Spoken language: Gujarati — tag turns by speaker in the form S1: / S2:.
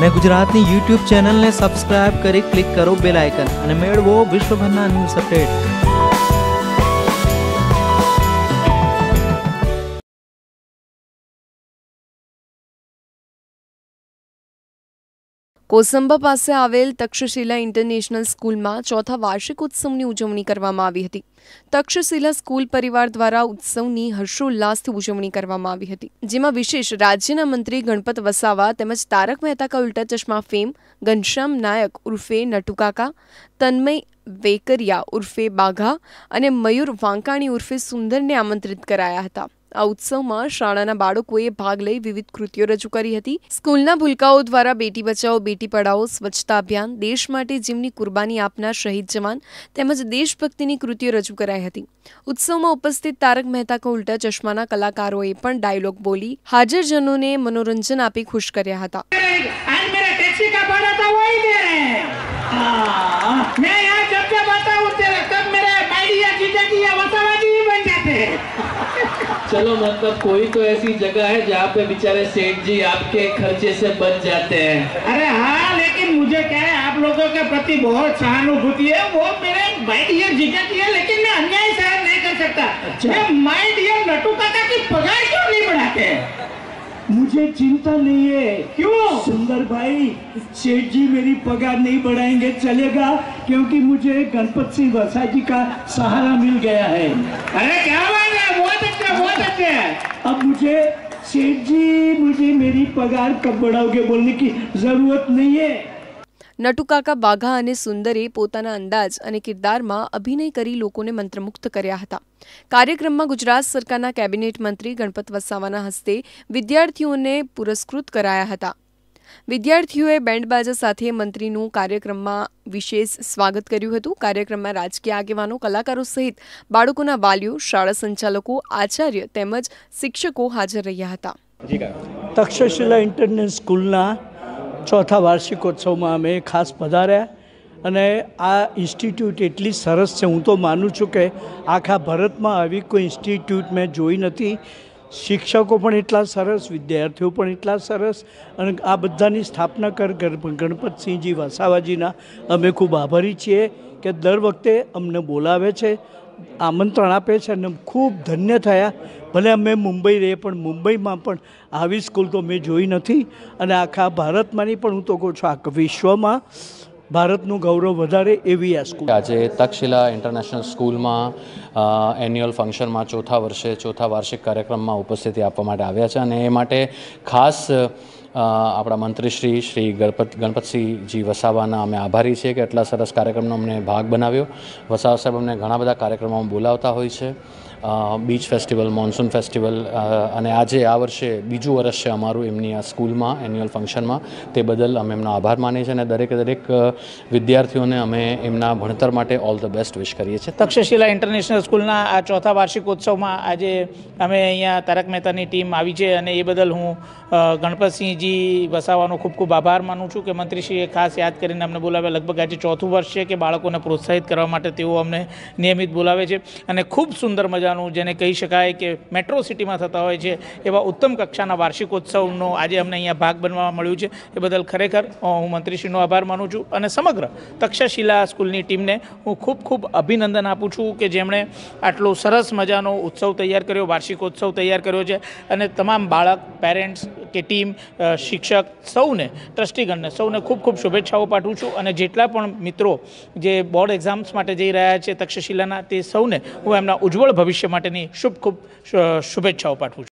S1: અને ગુજરાતની યુટ્યુબ ચેનલને સબસ્ક્રાઇબ કરી ક્લિક કરો બેલ આઇકન અને મેળવો વિશ્વભરના ન્યૂઝ અપડેટ
S2: કોસંબા પાસે આવેલ તક્ષશિલા ઇન્ટરનેશનલ સ્કૂલમાં ચોથા વાર્ષિક ઉત્સવની ઉજવણી કરવામાં આવી હતી તક્ષશિલા સ્કૂલ પરિવાર દ્વારા ઉત્સવની હર્ષોલ્લાસથી ઉજવણી કરવામાં આવી હતી જેમાં વિશેષ રાજ્યના મંત્રી ગણપત વસાવા તેમજ તારક મહેતા કા ઉલ્ટા ચશ્મા ફેમ ઘનશ્યામ નાયક ઉર્ફે નટુકાકા તન્મય વેકરિયા ઉર્ફે બાઘા અને મયુર વાંકાણી ઉર્ફે સુંદરને આમંત્રિત કરાયા હતા આ ઉત્સવમાં શાળાના બાળકોએ ભાગ લઈ વિવિધ કૃતિઓ રજૂ કરી હતી સ્કૂલના ભૂલકાઓ દ્વારા બેટી બચાવો બેટી પઢાઓ સ્વચ્છતા અભિયાન દેશ માટે જેમની કુરબાની આપનાર શહીદ જવાન તેમજ દેશભક્તિની કૃતિઓ રજૂ કરાઈ હતી ઉત્સવમાં ઉપસ્થિત તારક મહેતા કો ઉલ્ટા ચશ્માના કલાકારોએ પણ ડાયલોગ બોલી હાજરજનોને મનોરંજન આપી ખુશ કર્યા હતા
S3: चलो मतलब कोई तो ऐसी जगह है जहाँ
S1: पे बेचारे सेठ जी आपके खर्चे से बच जाते हैं
S4: अरे हाँ लेकिन मुझे क्या है आप लोगों के प्रति बहुत सहानुभूति है वो मेरे भाई डियर जीजा की है लेकिन मैं अन्याय
S1: सहन नहीं कर सकता अच्छा। माई डियर नटू काका की पगार क्यों नहीं बढ़ाते मुझे चिंता नहीं है क्यों सुंदर भाई सेठ जी मेरी पगार नहीं बढ़ाएंगे चलेगा क्योंकि मुझे गणपत सिंह वसाई जी का सहारा मिल गया है अरे क्या बात अब मुझे सेठ जी मुझे मेरी पगार कब बढ़ाओगे बोलने की जरूरत नहीं है
S2: નટુકાકા બાઘા અને સુંદરે પોતાના અંદાજ અને કિરદારમાં અભિનય કરી લોકોને મંત્રમુગ્ધ કર્યા હતા કાર્યક્રમમાં ગુજરાત સરકારના કેબિનેટ મંત્રી ગણપત વસાવાના હસ્તે વિદ્યાર્થીઓને પુરસ્કૃત કરાયા હતા વિદ્યાર્થીઓએ બેન્ડબાજા સાથે મંત્રીનું કાર્યક્રમમાં વિશેષ સ્વાગત કર્યું હતું કાર્યક્રમમાં રાજકીય આગેવાનો કલાકારો સહિત બાળકોના વાલીઓ શાળા સંચાલકો આચાર્ય તેમજ શિક્ષકો હાજર રહ્યા હતા
S1: તક્ષશિલા ઇન્ટરનેશનલ સ્કૂલના ચોથા વાર્ષિકોત્સવમાં અમે ખાસ પધાર્યા અને આ ઇન્સ્ટિટ્યૂટ એટલી સરસ છે હું તો માનું છું કે આખા ભારતમાં આવી કોઈ ઇન્સ્ટિટ્યૂટ મેં જોઈ નથી શિક્ષકો પણ એટલા સરસ વિદ્યાર્થીઓ પણ એટલા સરસ અને આ બધાની સ્થાપના કર ગણપતસિંહજી વસાવાજીના અમે ખૂબ આભારી છીએ કે દર વખતે અમને બોલાવે છે આમંત્રણ આપે છે અને ખૂબ ધન્ય થયા ભલે અમે મુંબઈ રહીએ પણ મુંબઈમાં પણ આવી સ્કૂલ તો મેં જોઈ નથી અને આખા ભારતમાંની પણ હું તો કહું છું આખા વિશ્વમાં ભારતનું ગૌરવ વધારે એવી આ સ્કૂલ
S3: આજે તક્ષશિલા ઇન્ટરનેશનલ સ્કૂલમાં એન્યુઅલ ફંક્શનમાં ચોથા વર્ષે ચોથા વાર્ષિક કાર્યક્રમમાં ઉપસ્થિતિ આપવા માટે આવ્યા છે અને એ માટે ખાસ આપણા મંત્રીશ્રી શ્રી ગણપત ગણપતસિંહજી વસાવાના અમે આભારી છીએ કે આટલા સરસ કાર્યક્રમનો અમને ભાગ બનાવ્યો વસાવા સાહેબ અમને ઘણા બધા કાર્યક્રમોમાં બોલાવતા હોય છે બીચ ફેસ્ટિવલ મોન્સૂન ફેસ્ટિવલ અને આજે આ વર્ષે બીજું વર્ષ છે અમારું એમની આ સ્કૂલમાં એન્યુઅલ ફંક્શનમાં તે બદલ અમે એમનો આભાર માનીએ છીએ અને દરેકે દરેક વિદ્યાર્થીઓને અમે એમના ભણતર માટે ઓલ ધ બેસ્ટ વિશ કરીએ છીએ તક્ષશિલા ઇન્ટરનેશનલ
S4: સ્કૂલના આ ચોથા વાર્ષિકોત્સવમાં આજે અમે અહીંયા તારક મહેતાની ટીમ આવી છે અને એ બદલ હું ગણપતસિંહજી વસાવાનો ખૂબ ખૂબ આભાર માનું છું કે મંત્રીશ્રીએ ખાસ યાદ કરીને અમને બોલાવ્યા લગભગ આજે ચોથું વર્ષ છે કે બાળકોને પ્રોત્સાહિત કરવા માટે તેઓ અમને નિયમિત બોલાવે છે અને ખૂબ સુંદર મજા મજાનું જેને કહી શકાય કે મેટ્રો સિટીમાં થતા હોય છે એવા ઉત્તમ કક્ષાના વાર્ષિકોત્સવનો આજે અમને અહીંયા ભાગ બનવા મળ્યું છે એ બદલ ખરેખર હું મંત્રીશ્રીનો આભાર માનું છું અને સમગ્ર તક્ષશિલા સ્કૂલની ટીમને હું ખૂબ ખૂબ અભિનંદન આપું છું કે જેમણે આટલો સરસ મજાનો ઉત્સવ તૈયાર કર્યો વાર્ષિકોત્સવ તૈયાર કર્યો છે અને તમામ બાળક પેરેન્ટ્સ કે ટીમ શિક્ષક સૌને ટ્રસ્ટીગણને સૌને ખૂબ ખૂબ શુભેચ્છાઓ પાઠવું છું અને જેટલા પણ મિત્રો જે બોર્ડ એક્ઝામ્સ માટે જઈ રહ્યા છે તક્ષશિલાના તે સૌને હું એમના ઉજ્જવળ ભવિષ્ય માટેની શુભ ખૂબ શુભેચ્છાઓ પાઠવું છું